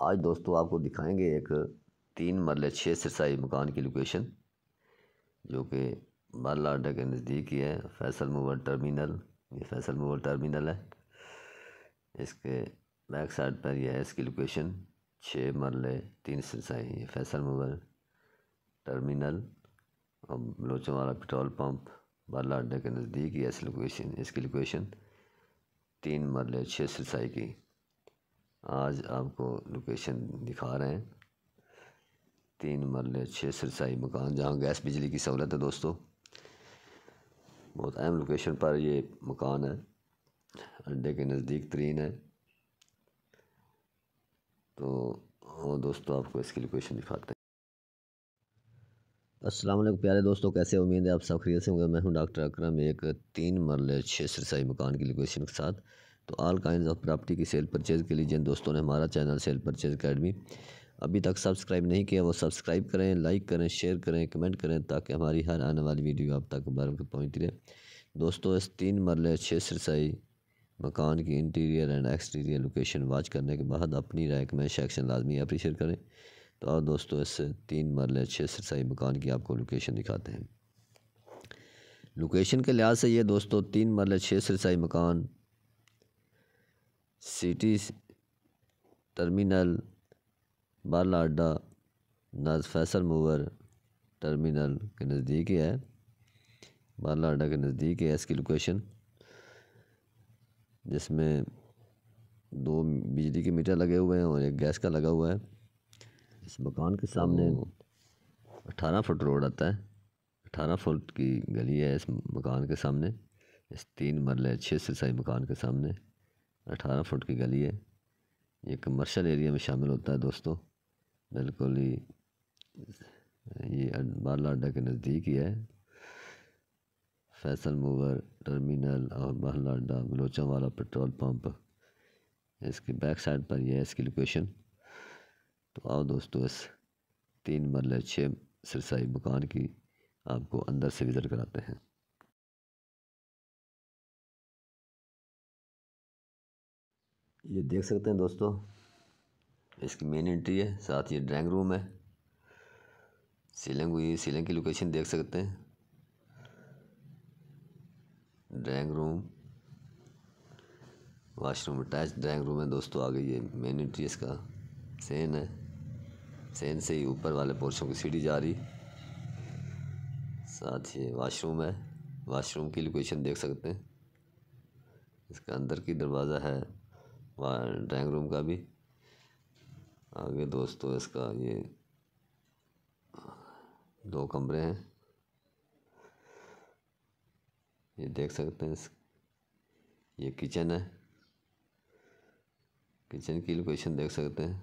आज दोस्तों आपको दिखाएंगे एक तीन मरले छः सिरसाई मकान की लोकेशन जो कि बरला अड्डा के नज़दीक ही है फैसल मोबल टर्मिनल ये फैसल मोबल टर्मिनल है इसके बैक साइड पर यह है इसकी लोकेशन छः मरले तीन सिरसाई ये फैसल मोबल टर्मिनल और बलोचों वाला पेट्रोल पम्प बरला अड्डा के नज़दीक ही है इस लोकेशन इसकी लोकेशन तीन मरले छः सिरसाई की आज आपको लोकेशन दिखा रहे हैं तीन मरले छः सरसाई मकान जहाँ गैस बिजली की सहूलत है दोस्तों बहुत अहम लोकेशन पर ये मकान है अड्डे के नज़दीक तरीन है तो और हाँ दोस्तों आपको इसकी लोकेशन दिखाते हैं वालेकुम प्यारे दोस्तों कैसे उम्मीद है आप सब खरीद से होंगे मैं हूँ डॉक्टर अकरम एक तीन मरले छः सरसाई मकान की लोकेशन के साथ तो ऑल काइंड ऑफ प्रॉपर्टी की सेल परचेज़ के लिए जिन दोस्तों ने हमारा चैनल सेल परचेज़ अकेडमी अभी तक सब्सक्राइब नहीं किया वो सब्सक्राइब करें लाइक करें शेयर करें कमेंट करें ताकि हमारी हर आने वाली वीडियो आप तक बार पहुँचती रहे दोस्तों इस तीन मरले छः सिरसाई मकान की interior and exterior location watch करने के बाद अपनी राय में सेक्शन लाजमी अप्रीशियट करें तो और दोस्तों इस तीन मरले छः सिरसाई मकान की आपको लोकेशन दिखाते हैं लोकेशन के लिहाज से ये दोस्तों तीन मरले छः सिरसाई मकान सिटी टर्मिनल बाला अड्डा नाज फैसल मूवर टर्मिनल के नज़दीक ही है बाला अड्डा के नज़दीक है इसकी लोकेशन जिसमें दो बिजली के मीटर लगे हुए हैं और एक गैस का लगा हुआ है इस मकान के सामने अठारह फुट रोड आता है अठारह फुट की गली है इस मकान के सामने इस तीन मरले छः सिलसाई मकान के सामने अठारह फुट की गली है ये कमर्शियल एरिया में शामिल होता है दोस्तों बिल्कुल ही ये बाला अड्डा के नज़दीक ही है फैसल मूवर टर्मिनल और बहला अड्डा बलोचा वाला पेट्रोल पंप इसके बैक साइड पर यह है इसकी लोकेशन तो आओ दोस्तों इस तीन मरल छः सिरसाई मकान की आपको अंदर से विज़िट कराते हैं ये देख सकते हैं दोस्तों इसकी मेन एंट्री है साथ ये ड्राइंग रूम है सीलिंग हुई सीलिंग की लोकेशन देख सकते हैं drawing room washroom attach drawing room है दोस्तों आगे ये मेन एंट्री इसका सेन है सेन से ही ऊपर वाले पोर्शन की सीढ़ी जा रही साथ ही वाशरूम है वाशरूम की लोकेशन देख सकते हैं इसका अंदर की दरवाज़ा है ड्राइंग रूम का भी आगे दोस्तों इसका ये दो कमरे हैं ये देख सकते हैं ये किचन है किचन की लोकेशन देख सकते हैं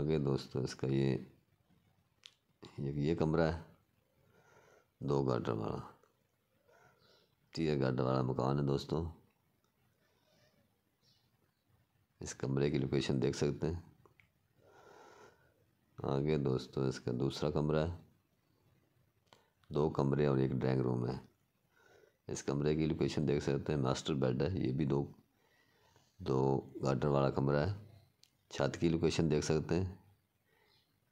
आगे दोस्तों इसका ये ये, ये कमरा है दो गार्डर वाला टीयर गार्डन वाला मकान है दोस्तों इस कमरे की लोकेशन देख सकते हैं आगे दोस्तों इसका दूसरा कमरा है दो कमरे और एक ड्राइंग रूम है इस कमरे की लोकेशन देख सकते हैं मास्टर बेड है ये भी दो दो गार्डन वाला कमरा है छत की लोकेशन देख सकते हैं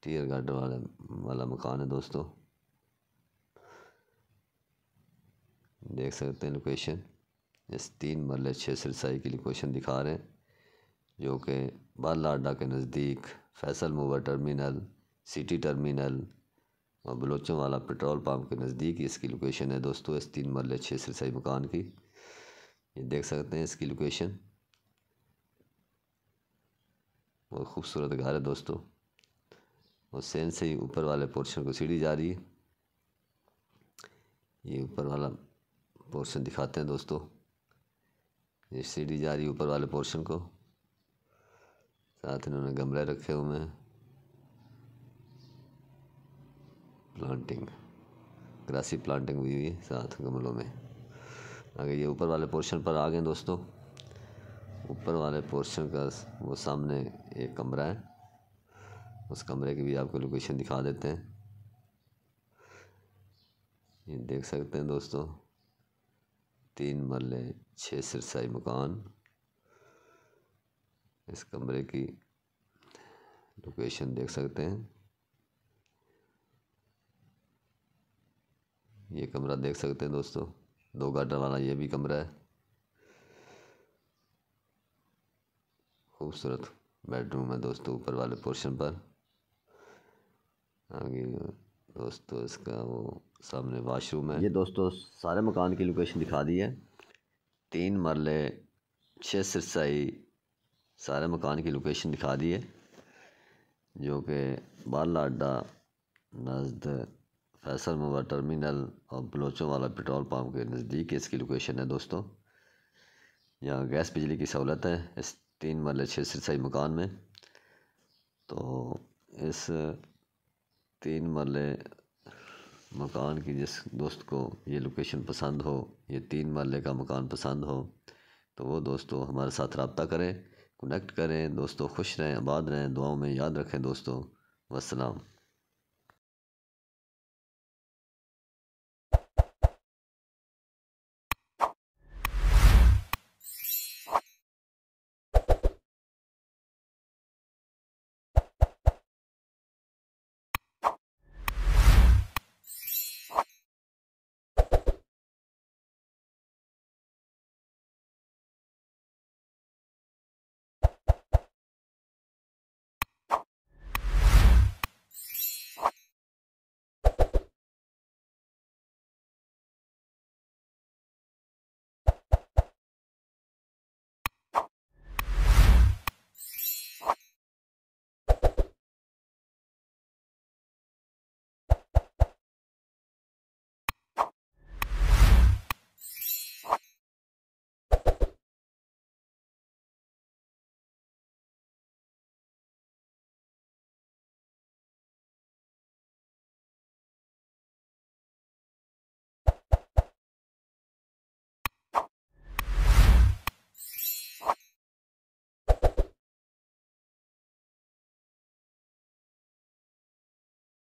टीयर गार्डन वाला वाला मकान है दोस्तों देख सकते हैं लोकेशन इस तीन मरल छः सिरसाई के लिए क्वेश्चन दिखा रहे हैं जो कि अड्डा के नज़दीक Faisal mover terminal city terminal और बलोचों वाला पेट्रोल पंप के नज़दीक इसकी लोकेशन है दोस्तों इस तीन मरल छः सिरसाई मकान की ये देख सकते हैं इसकी लोकेशन बहुत खूबसूरत घर है दोस्तों और हुसैन से ही ऊपर वाले पोर्शन को सीढ़ी जा रही है ये ऊपर वाला पोर्शन दिखाते हैं दोस्तों ये सीढ़ी जा रही ऊपर वाले पोर्शन को साथ इन्होंने गमले रखे हुए हैं प्लांटिंग ग्रासी प्लांटिंग हुई हुई है साथ गमलों में आगे ये ऊपर वाले पोर्शन पर आ गए दोस्तों ऊपर वाले पोर्शन का वो सामने एक कमरा है उस कमरे की भी आपको लोकेशन दिखा देते हैं ये देख सकते हैं दोस्तों तीन मरले छः सिरसाई मकान इस कमरे की लोकेशन देख सकते हैं ये कमरा देख सकते हैं दोस्तों दो गार्डन वाला ये भी कमरा है खूबसूरत बेडरूम है दोस्तों ऊपर वाले पोर्शन पर आगे दोस्तों इसका वो सामने वाशरूम है ये दोस्तों सारे मकान की लोकेशन दिखा दी है तीन मरले छः सिरसाई सारे मकान की लोकेशन दिखा दी है जो कि बाला अड्डा नज़द फैसल मोबा टर्मिनल और बलोचों वाला पेट्रोल पंप के नज़दीक इसकी लोकेशन है दोस्तों यहाँ गैस बिजली की सहूलत है इस तीन मरले छः सिरसाई मकान में तो इस तीन मरले मकान की जिस दोस्त को ये लोकेशन पसंद हो ये तीन मरले का मकान पसंद हो तो वो दोस्तों तो हमारे साथ रबता करें कनेक्ट करें दोस्तों तो खुश रहें आबाद रहें दुआओं में याद रखें दोस्तों वसलाम